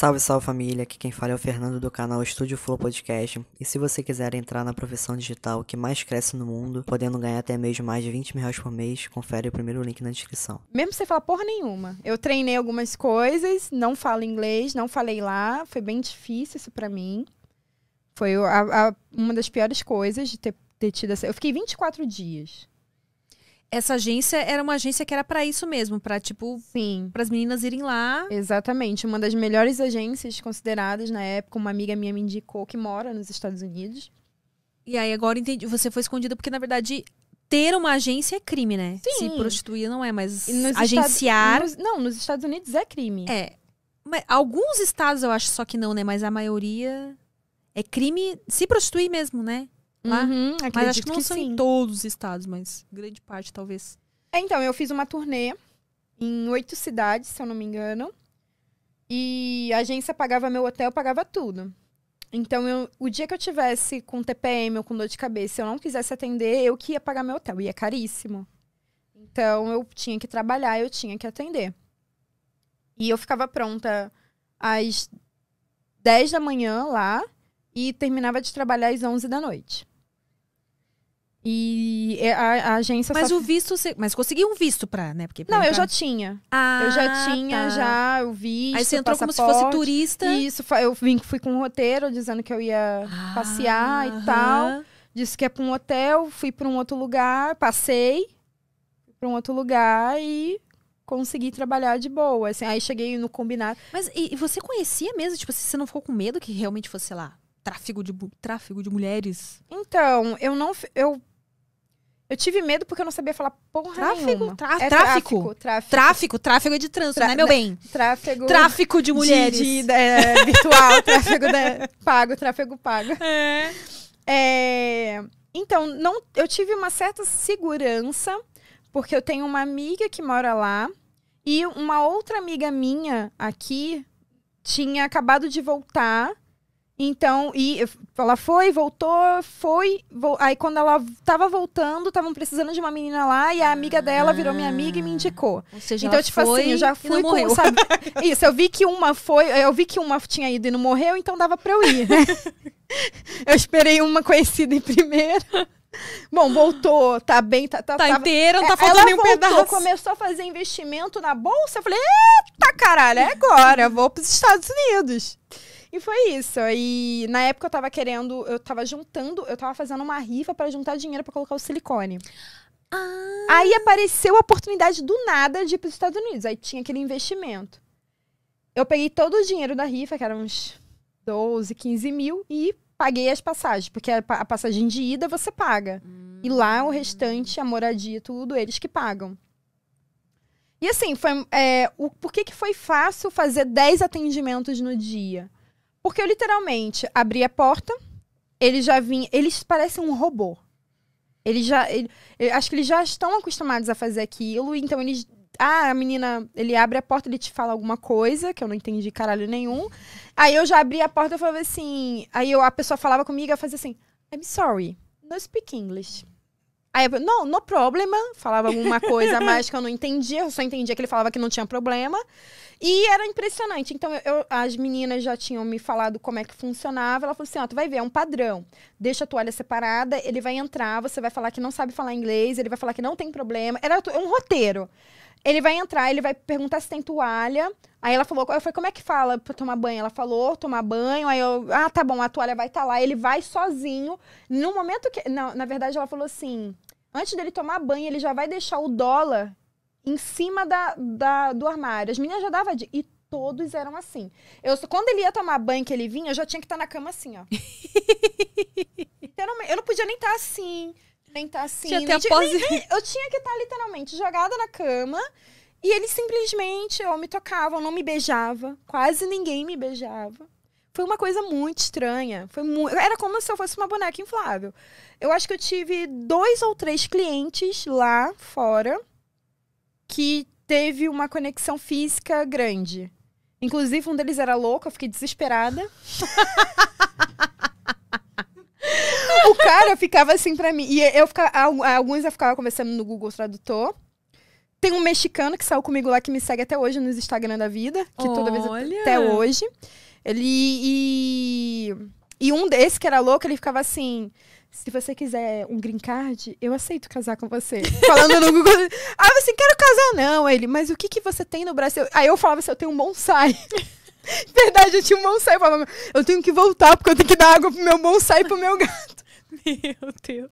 Salve, salve família! Aqui quem fala é o Fernando do canal Estúdio Flow Podcast. E se você quiser entrar na profissão digital que mais cresce no mundo, podendo ganhar até mesmo mais de 20 mil reais por mês, confere o primeiro link na descrição. Mesmo sem falar porra nenhuma. Eu treinei algumas coisas, não falo inglês, não falei lá. Foi bem difícil isso para mim. Foi a, a, uma das piores coisas de ter, ter tido essa. Eu fiquei 24 dias essa agência era uma agência que era para isso mesmo, para tipo, sim, para as meninas irem lá. Exatamente, uma das melhores agências consideradas na época, uma amiga minha me indicou que mora nos Estados Unidos. E aí agora entendi, você foi escondida porque na verdade ter uma agência é crime, né? Sim. Se prostituir não é, mas agenciar. Estados, não, nos Estados Unidos é crime. É. Mas alguns estados eu acho só que não, né? Mas a maioria é crime se prostituir mesmo, né? lá. Né? Uhum, mas acho que não que são sim. em todos os estados, mas grande parte talvez. É, então, eu fiz uma turnê em oito cidades, se eu não me engano. E a agência pagava meu hotel, pagava tudo. Então, eu, o dia que eu tivesse com TPM ou com dor de cabeça, se eu não quisesse atender, eu que ia pagar meu hotel. E é caríssimo. Então, eu tinha que trabalhar, eu tinha que atender. E eu ficava pronta às 10 da manhã lá e terminava de trabalhar às 11 da noite. E é, a, a agência. Mas só... o visto, mas consegui um visto pra, né? Porque pra não, entrar... eu já tinha. Ah, eu já tinha tá. já o visto. Aí você entrou como se fosse turista. Isso, eu vim, fui com um roteiro dizendo que eu ia ah, passear e tal. Disse que ia é pra um hotel, fui pra um outro lugar, passei pra um outro lugar e consegui trabalhar de boa. Assim, aí cheguei no combinado. Mas e, e você conhecia mesmo? Tipo, você não ficou com medo que realmente fosse lá? Tráfico de, tráfico de mulheres? Então, eu não. Eu eu tive medo porque eu não sabia falar porra tráfico, nenhuma. Tráfico, é tráfico, tráfico. Tráfico, tráfego é de trânsito, Trá né, meu bem? Tráfego. Tráfico de mulheres. De, de, é, virtual, tráfego da, né, pago, tráfego pago. É. é. Então, não, eu tive uma certa segurança, porque eu tenho uma amiga que mora lá e uma outra amiga minha aqui tinha acabado de voltar então, e ela foi, voltou, foi. Vo... Aí quando ela tava voltando, estavam precisando de uma menina lá e a amiga dela virou minha amiga e me ah. indicou. Ou seja, então, tipo assim, foi, assim, eu já fui com, sabe? Isso, eu vi que uma foi, eu vi que uma tinha ido e não morreu, então dava pra eu ir, né? eu esperei uma conhecida em primeira. Bom, voltou, tá bem, tá, tá, tá inteira, não tá é, faltando nenhum voltou, pedaço. começou a fazer investimento na bolsa. Eu falei, eita caralho, é agora, vou pros Estados Unidos. E foi isso. E na época eu tava querendo, eu tava juntando, eu tava fazendo uma rifa para juntar dinheiro para colocar o silicone. Ah. Aí apareceu a oportunidade do nada de ir pros Estados Unidos. Aí tinha aquele investimento. Eu peguei todo o dinheiro da rifa, que era uns 12, 15 mil, e paguei as passagens, porque a passagem de ida você paga. Hum. E lá o hum. restante, a moradia, tudo, eles que pagam. E assim, foi, é, o, por que, que foi fácil fazer 10 atendimentos no dia? Porque eu literalmente abri a porta, ele já vinha. Eles parecem um robô. Eles já. Ele, acho que eles já estão acostumados a fazer aquilo, então eles. Ah, a menina, ele abre a porta, ele te fala alguma coisa, que eu não entendi caralho nenhum. Aí eu já abri a porta e falava assim. Aí eu, a pessoa falava comigo, eu fazia assim: I'm sorry, no speak English. Aí eu, não, no problema. Falava alguma coisa a mais que eu não entendia. Eu só entendia que ele falava que não tinha problema. E era impressionante. Então, eu, as meninas já tinham me falado como é que funcionava. Ela falou assim: ó, tu vai ver, é um padrão. Deixa a toalha separada, ele vai entrar, você vai falar que não sabe falar inglês, ele vai falar que não tem problema. Era um roteiro. Ele vai entrar, ele vai perguntar se tem toalha. Aí ela falou, eu falei, como é que fala pra tomar banho? Ela falou, tomar banho. Aí eu, ah, tá bom, a toalha vai estar tá lá. Ele vai sozinho. No momento que. Não, na verdade, ela falou assim: antes dele tomar banho, ele já vai deixar o dólar em cima da, da do armário. As meninas já davam de. E todos eram assim. Eu, quando ele ia tomar banho que ele vinha, eu já tinha que estar tá na cama assim, ó. eu não podia nem estar tá assim nem tá assim. Tinha nem, pose... nem, eu tinha que estar tá literalmente jogada na cama e ele simplesmente ou me tocava ou não me beijava. Quase ninguém me beijava. Foi uma coisa muito estranha. Foi mu... Era como se eu fosse uma boneca inflável. Eu acho que eu tive dois ou três clientes lá fora que teve uma conexão física grande. Inclusive, um deles era louco, eu fiquei desesperada. o cara ficava assim pra mim. E eu ficava, alguns eu ficava conversando no Google Tradutor. Tem um mexicano que saiu comigo lá, que me segue até hoje nos Instagram da vida. Que Olha. toda vez até hoje. Ele. E, e um desse que era louco, ele ficava assim se você quiser um green card, eu aceito casar com você. Falando no Google. Ah, assim, quero casar, não. Ele, mas o que, que você tem no Brasil? Aí eu falava assim, eu tenho um bonsai. Verdade, eu tinha um bonsai. Eu falava, eu tenho que voltar, porque eu tenho que dar água pro meu bonsai e pro meu gato. Meu Deus.